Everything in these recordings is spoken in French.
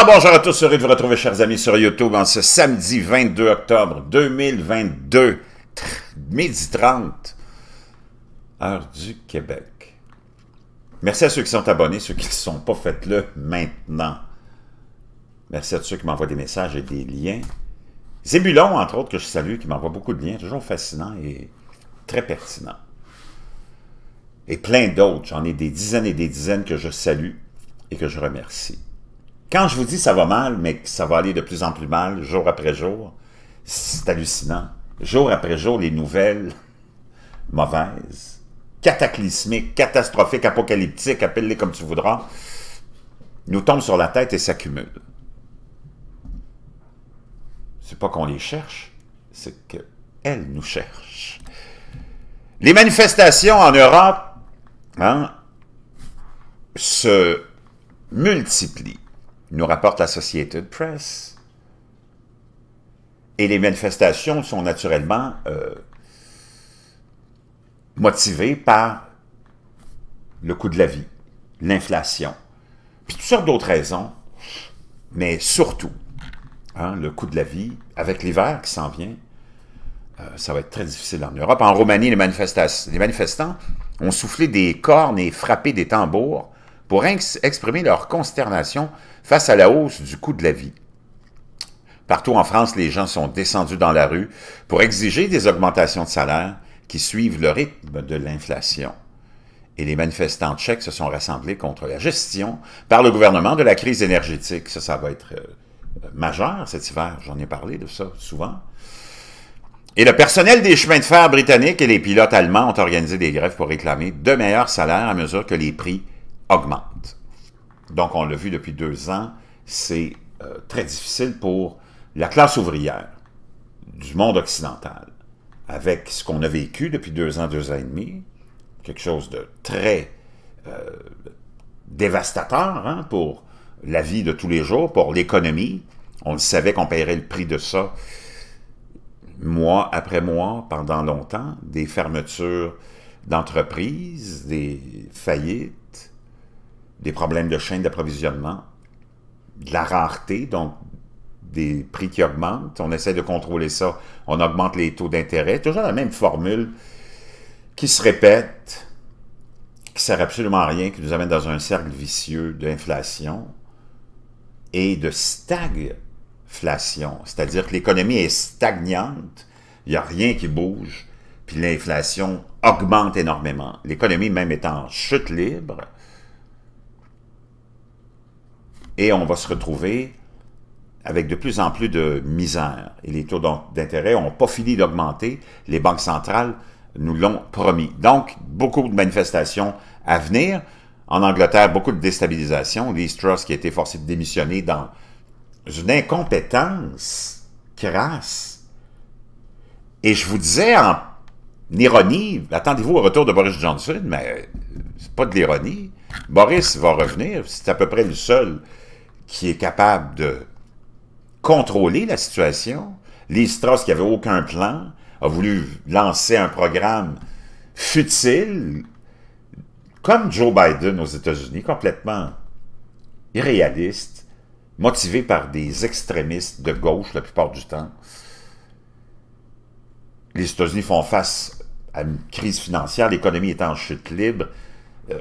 Ah, bonjour à tous, heureux de vous retrouver, chers amis, sur YouTube en ce samedi 22 octobre 2022, h 30, heure du Québec. Merci à ceux qui sont abonnés, ceux qui ne sont pas, faites-le maintenant. Merci à ceux qui m'envoient des messages et des liens. Zébulon, entre autres, que je salue, qui m'envoie beaucoup de liens, toujours fascinant et très pertinent. Et plein d'autres, j'en ai des dizaines et des dizaines que je salue et que je remercie. Quand je vous dis ça va mal, mais que ça va aller de plus en plus mal, jour après jour, c'est hallucinant. Jour après jour, les nouvelles mauvaises, cataclysmiques, catastrophiques, apocalyptiques, appelle-les comme tu voudras, nous tombent sur la tête et s'accumulent. C'est pas qu'on les cherche, c'est qu'elles nous cherchent. Les manifestations en Europe hein, se multiplient nous rapporte l'Associated Press. Et les manifestations sont naturellement euh, motivées par le coût de la vie, l'inflation, puis toutes sortes d'autres raisons, mais surtout hein, le coût de la vie, avec l'hiver qui s'en vient, euh, ça va être très difficile en Europe. En Roumanie, les manifestants ont soufflé des cornes et frappé des tambours pour exprimer leur consternation face à la hausse du coût de la vie. Partout en France, les gens sont descendus dans la rue pour exiger des augmentations de salaire qui suivent le rythme de l'inflation. Et les manifestants tchèques se sont rassemblés contre la gestion par le gouvernement de la crise énergétique. Ça, ça va être euh, majeur cet hiver, j'en ai parlé de ça souvent. Et le personnel des chemins de fer britanniques et les pilotes allemands ont organisé des grèves pour réclamer de meilleurs salaires à mesure que les prix augmentent donc on l'a vu depuis deux ans, c'est euh, très difficile pour la classe ouvrière du monde occidental, avec ce qu'on a vécu depuis deux ans, deux ans et demi, quelque chose de très euh, dévastateur hein, pour la vie de tous les jours, pour l'économie. On le savait qu'on paierait le prix de ça mois après mois pendant longtemps, des fermetures d'entreprises, des faillites, des problèmes de chaîne d'approvisionnement, de la rareté, donc des prix qui augmentent. On essaie de contrôler ça. On augmente les taux d'intérêt. Toujours la même formule qui se répète, qui ne sert absolument à rien, qui nous amène dans un cercle vicieux d'inflation et de stagflation. C'est-à-dire que l'économie est stagnante, il n'y a rien qui bouge, puis l'inflation augmente énormément. L'économie même est en chute libre, et on va se retrouver avec de plus en plus de misère. Et les taux d'intérêt n'ont pas fini d'augmenter. Les banques centrales nous l'ont promis. Donc, beaucoup de manifestations à venir. En Angleterre, beaucoup de déstabilisation. Les Truss qui a été forcé de démissionner dans une incompétence crasse. Et je vous disais en ironie, attendez-vous au retour de Boris Johnson, mais c'est pas de l'ironie. Boris va revenir, c'est à peu près le seul qui est capable de contrôler la situation. Lee Strauss, qui n'avait aucun plan, a voulu lancer un programme futile, comme Joe Biden aux États-Unis, complètement irréaliste, motivé par des extrémistes de gauche la plupart du temps. Les États-Unis font face à une crise financière, l'économie est en chute libre. Euh,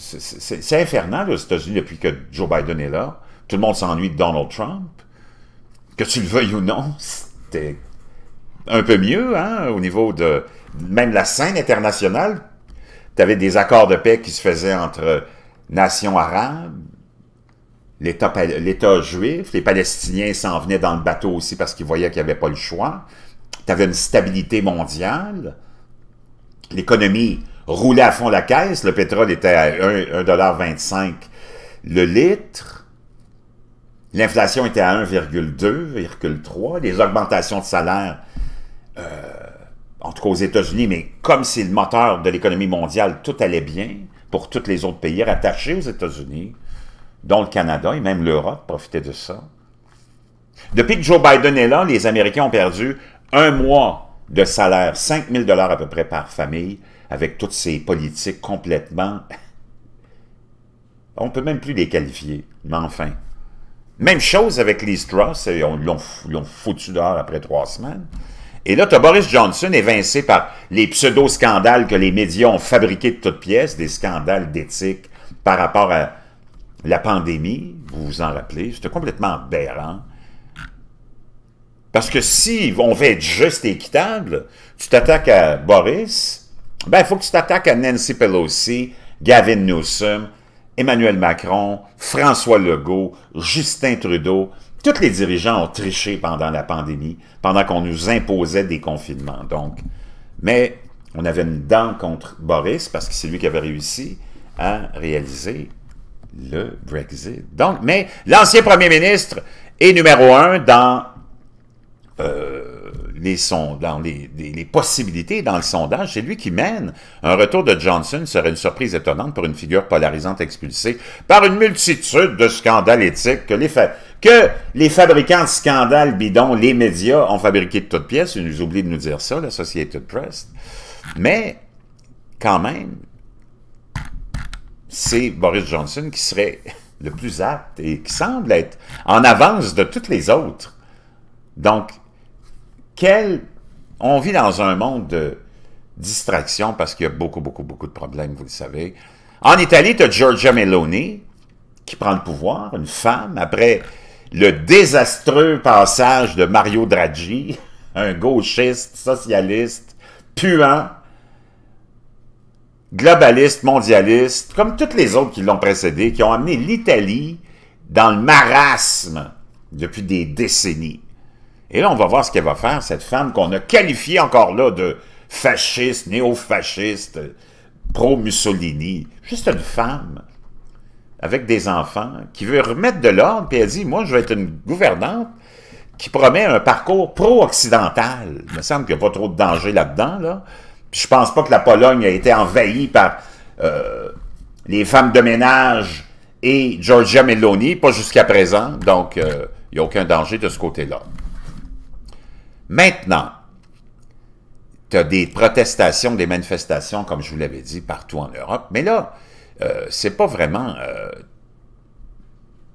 c'est infernal aux États-Unis depuis que Joe Biden est là. Tout le monde s'ennuie de Donald Trump. Que tu le veuilles ou non, c'était un peu mieux hein, au niveau de même la scène internationale. Tu avais des accords de paix qui se faisaient entre nations arabes, l'État juif, les Palestiniens s'en venaient dans le bateau aussi parce qu'ils voyaient qu'il n'y avait pas le choix. Tu avais une stabilité mondiale. L'économie roulait à fond la caisse. Le pétrole était à 1,25 le litre. L'inflation était à 1,2, 1,3. Les augmentations de salaire, euh, en tout cas aux États-Unis, mais comme c'est le moteur de l'économie mondiale, tout allait bien pour tous les autres pays rattachés aux États-Unis, dont le Canada et même l'Europe profitaient de ça. Depuis que Joe Biden est là, les Américains ont perdu un mois de salaire, 5 000 à peu près par famille, avec toutes ces politiques complètement... On ne peut même plus les qualifier, mais enfin. Même chose avec les Strauss, ils l'ont foutu dehors après trois semaines. Et là, tu as Boris Johnson évincé par les pseudo-scandales que les médias ont fabriqués de toutes pièces, des scandales d'éthique par rapport à la pandémie, vous vous en rappelez, c'était complètement aberrant. Parce que si on veut être juste et équitable, tu t'attaques à Boris, ben, il faut que tu t'attaques à Nancy Pelosi, Gavin Newsom, Emmanuel Macron, François Legault, Justin Trudeau. Tous les dirigeants ont triché pendant la pandémie, pendant qu'on nous imposait des confinements. Donc, mais on avait une dent contre Boris parce que c'est lui qui avait réussi à réaliser le Brexit. Donc, mais l'ancien premier ministre est numéro un dans euh, les, dans les, possibilités dans le sondage. C'est lui qui mène. Un retour de Johnson serait une surprise étonnante pour une figure polarisante expulsée par une multitude de scandales éthiques que les, que les fabricants de scandales bidons, les médias, ont fabriqué de toutes pièces. Ils nous oublient de nous dire ça, l'Associated Press. Mais, quand même, c'est Boris Johnson qui serait le plus apte et qui semble être en avance de toutes les autres. Donc, on vit dans un monde de distraction parce qu'il y a beaucoup, beaucoup, beaucoup de problèmes, vous le savez. En Italie, tu as Giorgia Meloni qui prend le pouvoir, une femme, après le désastreux passage de Mario Draghi, un gauchiste, socialiste, puant, globaliste, mondialiste, comme toutes les autres qui l'ont précédé, qui ont amené l'Italie dans le marasme depuis des décennies. Et là, on va voir ce qu'elle va faire, cette femme qu'on a qualifiée encore là de fasciste, néo-fasciste, pro-Mussolini. Juste une femme avec des enfants qui veut remettre de l'ordre, puis elle dit, moi, je vais être une gouvernante qui promet un parcours pro-occidental. Il me semble qu'il n'y a pas trop de danger là-dedans, là. je pense pas que la Pologne a été envahie par euh, les femmes de ménage et Giorgia Meloni, pas jusqu'à présent. Donc, euh, il n'y a aucun danger de ce côté-là. Maintenant, tu as des protestations, des manifestations, comme je vous l'avais dit, partout en Europe. Mais là, euh, c'est pas vraiment euh,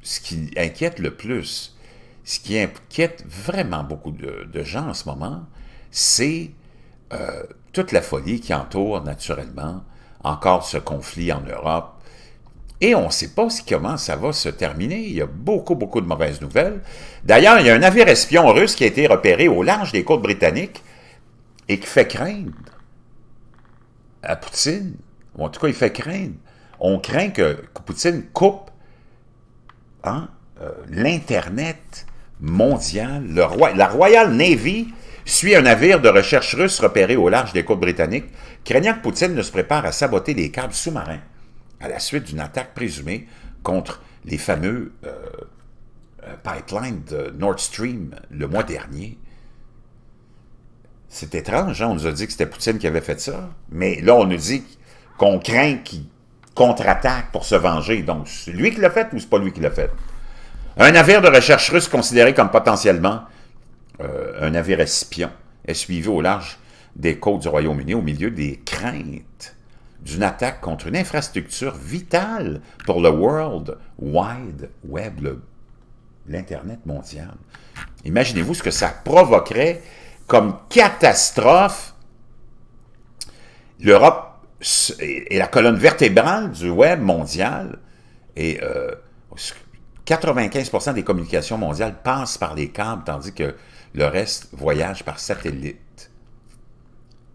ce qui inquiète le plus. Ce qui inquiète vraiment beaucoup de, gens en ce moment, c'est euh, toute la folie qui entoure naturellement encore ce conflit en Europe, et on ne sait pas comment ça va se terminer. Il y a beaucoup, beaucoup de mauvaises nouvelles. D'ailleurs, il y a un navire espion russe qui a été repéré au large des côtes britanniques et qui fait craindre à Poutine, en tout cas, il fait craindre. On craint que, Poutine coupe hein, euh, l'Internet mondial. la Royal Navy suit un navire de recherche russe repéré au large des côtes britanniques, craignant que Poutine ne se prépare à saboter les câbles sous-marins à la suite d'une attaque présumée contre les fameux euh, euh, pipelines de Nord Stream le mois dernier. C'est étrange, hein? on nous a dit que c'était Poutine qui avait fait ça, mais là on nous dit qu'on craint qu'il contre-attaque pour se venger. Donc, c'est lui qui l'a fait ou c'est pas lui qui l'a fait? Un navire de recherche russe considéré comme potentiellement euh, un navire espion est suivi au large des côtes du Royaume-Uni au milieu des craintes d'une attaque contre une infrastructure vitale pour le World Wide Web, l'Internet mondial. Imaginez-vous ce que ça provoquerait comme catastrophe. L'Europe est la colonne vertébrale du Web mondial et 95% euh, des communications mondiales passent par les câbles, tandis que le reste voyage par satellite.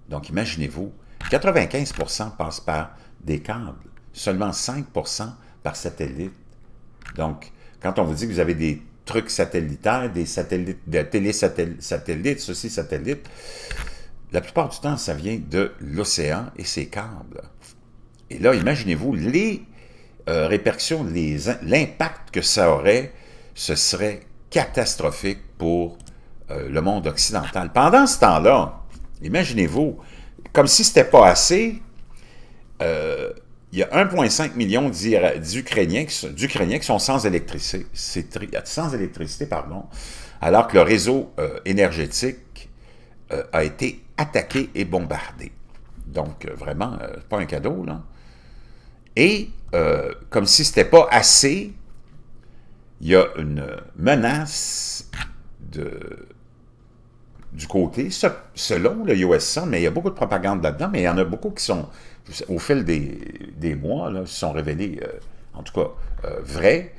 Donc imaginez-vous 95 passent par des câbles, seulement 5 par satellite. Donc, quand on vous dit que vous avez des trucs satellitaires, des satellites, des télésatellites, ceci, satellites, la plupart du temps, ça vient de l'océan et ses câbles. Et là, imaginez-vous les euh, répercussions, l'impact que ça aurait, ce serait catastrophique pour euh, le monde occidental. Pendant ce temps-là, imaginez-vous, comme si c'était pas assez, euh, il y a 1,5 million d'Ukrainiens qui, sont sans électricité, euh, sans électricité pardon, alors que le réseau euh, énergétique a été attaqué et bombardé. Donc, vraiment, pas un cadeau, là. Et, comme si c'était pas assez, il y a une menace de du côté, selon le US mais il y a beaucoup de propagande là-dedans, mais il y en a beaucoup qui sont, au fil des, mois, se sont révélés, euh, en tout cas, euh, vrais,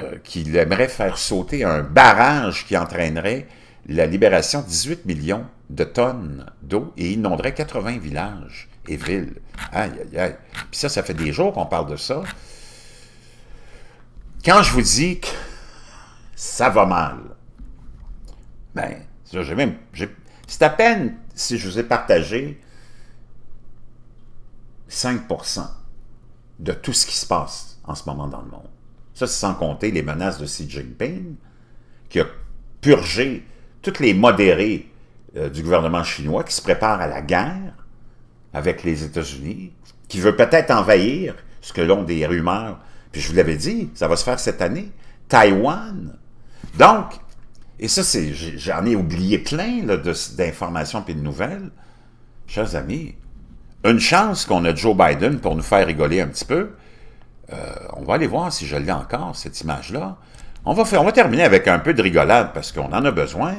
euh, qu'il aimerait faire sauter un barrage qui entraînerait la libération de 18 millions de tonnes d'eau et inonderait 80 villages et villes. Aïe, aïe, aïe. Puis ça, ça fait des jours qu'on parle de ça. Quand je vous dis que ça va mal, ben, c'est à peine si je vous ai partagé 5% de tout ce qui se passe en ce moment dans le monde. Ça, c'est sans compter les menaces de Xi Jinping, qui a purgé tous les modérés euh, du gouvernement chinois qui se prépare à la guerre avec les États-Unis, qui veut peut-être envahir, ce que l'on des rumeurs, puis je vous l'avais dit, ça va se faire cette année, Taïwan. Donc, et ça, c'est, j'en ai oublié plein d'informations et de nouvelles. Chers amis, une chance qu'on a Joe Biden pour nous faire rigoler un petit peu. Euh, on va aller voir si je l'ai encore, cette image-là. On va, faire, on va terminer avec un peu de rigolade parce qu'on en a besoin.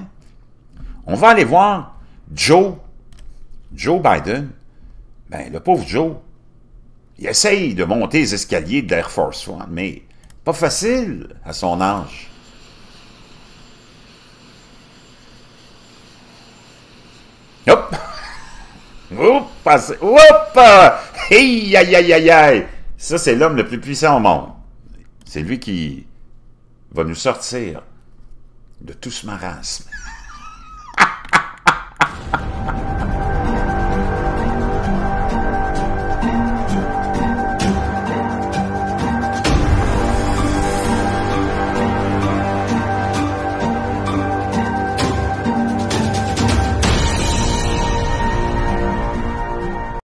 On va aller voir Joe, Joe Biden. Ben, le pauvre Joe, il essaye de monter les escaliers de l'Air Force One, mais pas facile à son âge. Oups! Ça, c'est l'homme le plus puissant au monde. C'est lui qui va nous sortir de tout ce marasme.